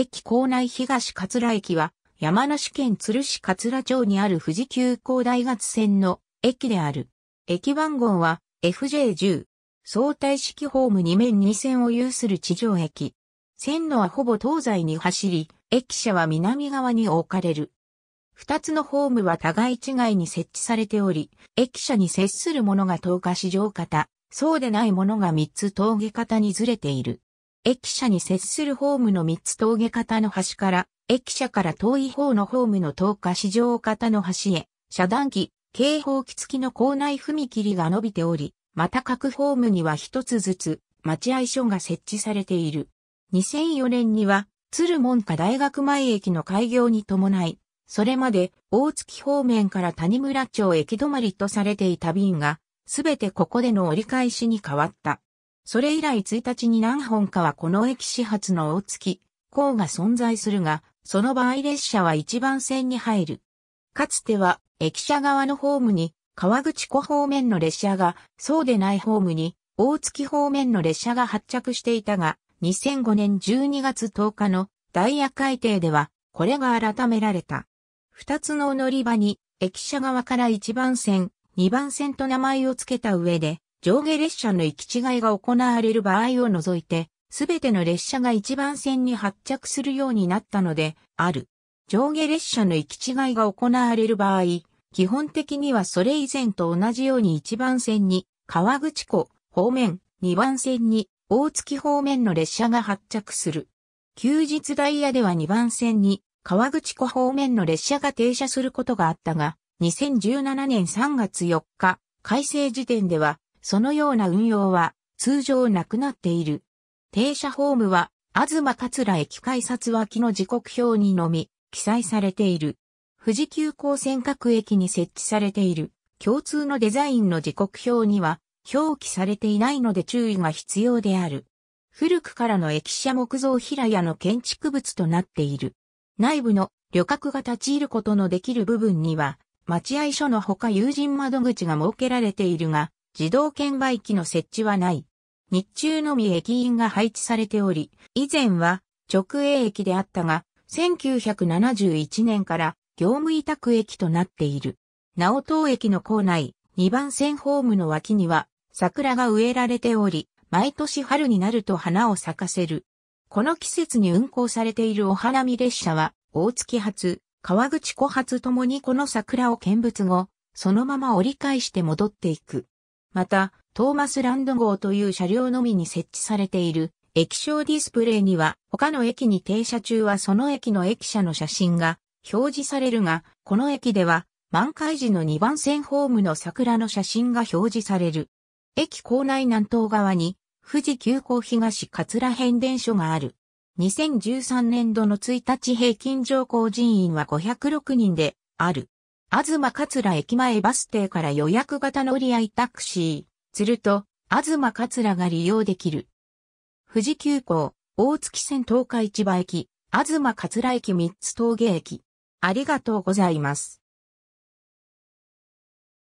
駅構内東桂駅は、山梨県鶴市桂町にある富士急行大学線の駅である。駅番号は FJ10。相対式ホーム2面2線を有する地上駅。線路はほぼ東西に走り、駅舎は南側に置かれる。二つのホームは互い違いに設置されており、駅舎に接するものが東下市場型、そうでないものが三つ峠型にずれている。駅舎に接するホームの三つ峠型の端から、駅舎から遠い方のホームの10日市場型の端へ、遮断機、警報機付きの構内踏切が伸びており、また各ホームには一つずつ、待合所が設置されている。2004年には、鶴門下大学前駅の開業に伴い、それまで大月方面から谷村町駅止まりとされていた便が、すべてここでの折り返しに変わった。それ以来1日に何本かはこの駅始発の大月、港が存在するが、その場合列車は一番線に入る。かつては、駅舎側のホームに、川口湖方面の列車が、そうでないホームに、大月方面の列車が発着していたが、2005年12月10日のダイヤ改定では、これが改められた。二つの乗り場に、駅舎側から一番線、二番線と名前を付けた上で、上下列車の行き違いが行われる場合を除いて、すべての列車が一番線に発着するようになったので、ある。上下列車の行き違いが行われる場合、基本的にはそれ以前と同じように一番線に、川口湖方面、二番線に、大月方面の列車が発着する。休日ダイヤでは二番線に、川口湖方面の列車が停車することがあったが、2017年3月4日、改正時点では、そのような運用は通常なくなっている。停車ホームは、東桂駅改札脇の時刻表にのみ記載されている。富士急行線各駅に設置されている共通のデザインの時刻表には表記されていないので注意が必要である。古くからの駅舎木造平屋の建築物となっている。内部の旅客が立ち入ることのできる部分には、待合所のほか友人窓口が設けられているが、自動券売機の設置はない。日中のみ駅員が配置されており、以前は直営駅であったが、1971年から業務委託駅となっている。直東駅の構内、2番線ホームの脇には桜が植えられており、毎年春になると花を咲かせる。この季節に運行されているお花見列車は、大月発、川口湖発ともにこの桜を見物後、そのまま折り返して戻っていく。また、トーマスランド号という車両のみに設置されている液晶ディスプレイには他の駅に停車中はその駅の駅舎の写真が表示されるが、この駅では満開時の2番線ホームの桜の写真が表示される。駅構内南東側に富士急行東桂変電所がある。2013年度の1日平均乗降人員は506人である。東桂駅前バス停から予約型乗り合いタクシー、すると、東桂が利用できる。富士急行、大月線東海市場駅、東桂駅三つ峠駅。ありがとうございます。